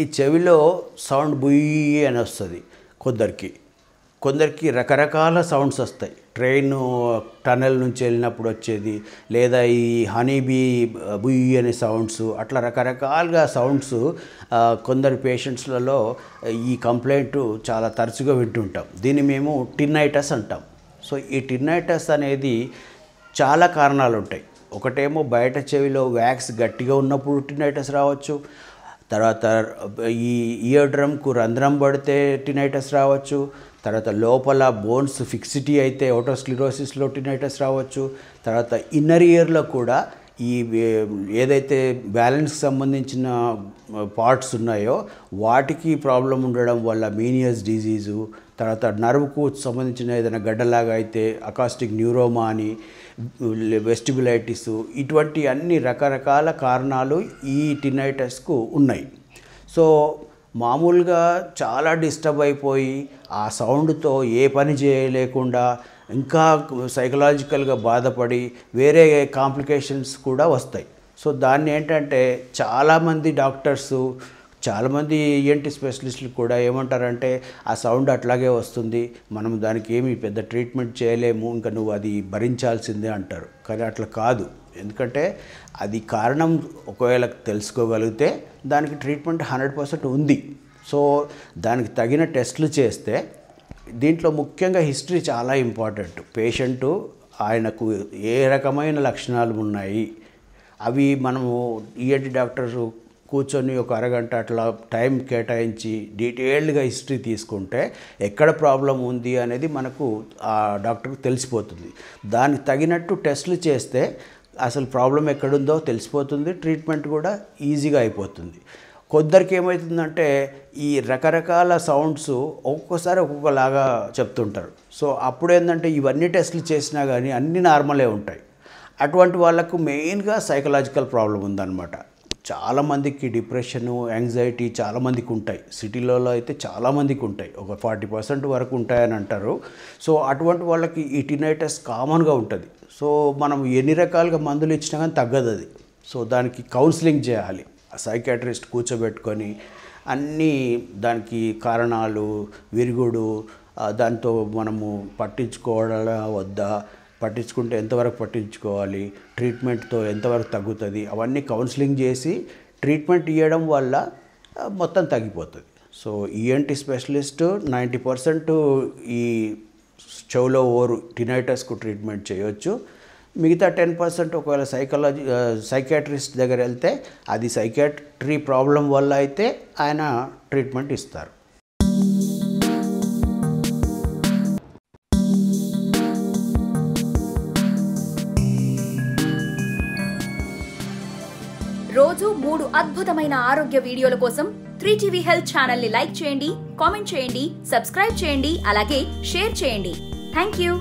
ఈ చెవిలో సౌండ్ బుయ్యి అని వస్తుంది కొందరికి కొందరికి రకరకాల సౌండ్స్ వస్తాయి ట్రైన్ టనల్ నుంచి వెళ్ళినప్పుడు వచ్చేది లేదా ఈ హనీబీ బుయ్యి అనే సౌండ్స్ అట్లా రకరకాలుగా సౌండ్స్ కొందరు పేషెంట్స్లలో ఈ కంప్లైంట్ చాలా తరచుగా వింటుంటాం దీన్ని మేము టిన్నైటస్ అంటాం సో ఈ టిన్నైటస్ అనేది చాలా కారణాలు ఉంటాయి ఒకటేమో బయట చెవిలో వ్యాక్స్ గట్టిగా ఉన్నప్పుడు టిన్నైటస్ రావచ్చు తర్వాత ఈ ఇయర్ డ్రమ్కు రంధ్రం పడితే టినైటస్ రావచ్చు తర్వాత లోపల బోన్స్ ఫిక్సిటీ అయితే ఓటోస్క్లిరోసిస్లో టినైటస్ రావచ్చు తర్వాత ఇన్నర్ ఇయర్లో కూడా ఈ ఏదైతే బ్యాలెన్స్కి సంబంధించిన పార్ట్స్ ఉన్నాయో వాటికి ప్రాబ్లం ఉండడం వల్ల మీనియస్ డిజీజు తర్వాత నర్వ్కు సంబంధించిన ఏదైనా గడ్డలాగా అయితే అకాస్టిక్ న్యూరోమా అని వెస్టిబులైటిస్ ఇటువంటి అన్ని రకరకాల కారణాలు ఈ టినైటస్కు ఉన్నాయి సో మామూలుగా చాలా డిస్టర్బ్ అయిపోయి ఆ సౌండ్తో ఏ పని చేయలేకుండా ఇంకా సైకలాజికల్గా బాధపడి వేరే కాంప్లికేషన్స్ కూడా వస్తాయి సో దాన్ని ఏంటంటే చాలామంది డాక్టర్సు చాలామంది ఈఎన్టీ e స్పెషలిస్టులు కూడా ఏమంటారంటే ఆ సౌండ్ అట్లాగే వస్తుంది మనం దానికి ఏమి పెద్ద ట్రీట్మెంట్ చేయలేము ఇంకా నువ్వు అది భరించాల్సిందే అంటారు కానీ అట్లా కాదు ఎందుకంటే అది కారణం ఒకవేళ తెలుసుకోగలిగితే దానికి ట్రీట్మెంట్ హండ్రెడ్ పర్సెంట్ ఉంది సో దానికి తగిన టెస్టులు చేస్తే దీంట్లో ముఖ్యంగా హిస్టరీ చాలా ఇంపార్టెంట్ పేషెంటు ఆయనకు ఏ రకమైన లక్షణాలు ఉన్నాయి అవి మనము ఈఎన్టీ e డాక్టర్ కూర్చొని ఒక అరగంట అట్లా టైం కేటాయించి డీటెయిల్డ్గా హిస్టరీ తీసుకుంటే ఎక్కడ ప్రాబ్లం ఉంది అనేది మనకు ఆ డాక్టర్కి తెలిసిపోతుంది దానికి తగినట్టు టెస్టులు చేస్తే అసలు ప్రాబ్లం ఎక్కడుందో తెలిసిపోతుంది ట్రీట్మెంట్ కూడా ఈజీగా అయిపోతుంది కొద్దరికి ఏమవుతుందంటే ఈ రకరకాల సౌండ్స్ ఒక్కొక్కసారి ఒక్కొక్కలాగా చెప్తుంటారు సో అప్పుడు ఏంటంటే ఇవన్నీ టెస్టులు చేసినా కానీ అన్నీ నార్మలే ఉంటాయి అటువంటి వాళ్ళకు మెయిన్గా సైకలాజికల్ ప్రాబ్లం ఉందన్నమాట చాలామందికి డిప్రెషను యాంగ్జైటీ చాలామందికి ఉంటాయి సిటీలలో అయితే చాలామందికి ఉంటాయి ఒక ఫార్టీ పర్సెంట్ వరకు ఉంటాయని అంటారు సో అటువంటి వాళ్ళకి ఈ టినైటస్ కామన్గా ఉంటుంది సో మనం ఎన్ని రకాలుగా మందులు ఇచ్చినా కానీ తగ్గదు అది సో దానికి కౌన్సిలింగ్ చేయాలి సైకాట్రిస్ట్ కూర్చోబెట్టుకొని అన్నీ దానికి కారణాలు విరుగుడు దాంతో మనము పట్టించుకోవడా వద్దా పట్టించుకుంటే ఎంతవరకు పట్టించుకోవాలి ట్రీట్మెంట్తో ఎంతవరకు తగ్గుతుంది అవన్నీ కౌన్సిలింగ్ చేసి ట్రీట్మెంట్ ఇవ్వడం వల్ల మొత్తం తగ్గిపోతుంది so ENT specialist ninety percent ఈ చెవులో ఓరు టినైటస్కు ట్రీట్మెంట్ చేయొచ్చు మిగతా టెన్ పర్సెంట్ ఒకవేళ సైకాలజీ సైకాట్రిస్ట్ దగ్గర వెళ్తే అది సైకాట్రీ ప్రాబ్లం వల్ల అయితే ఆయన ట్రీట్మెంట్ ఇస్తారు రోజు మూడు అద్భుతమైన ఆరోగ్య వీడియోల కోసం త్రీ టీవీ హెల్త్ ఛానల్ ని లైక్ చేయండి కామెంట్ చేయండి సబ్స్క్రైబ్ చేయండి అలాగే షేర్ చేయండి థ్యాంక్ యూ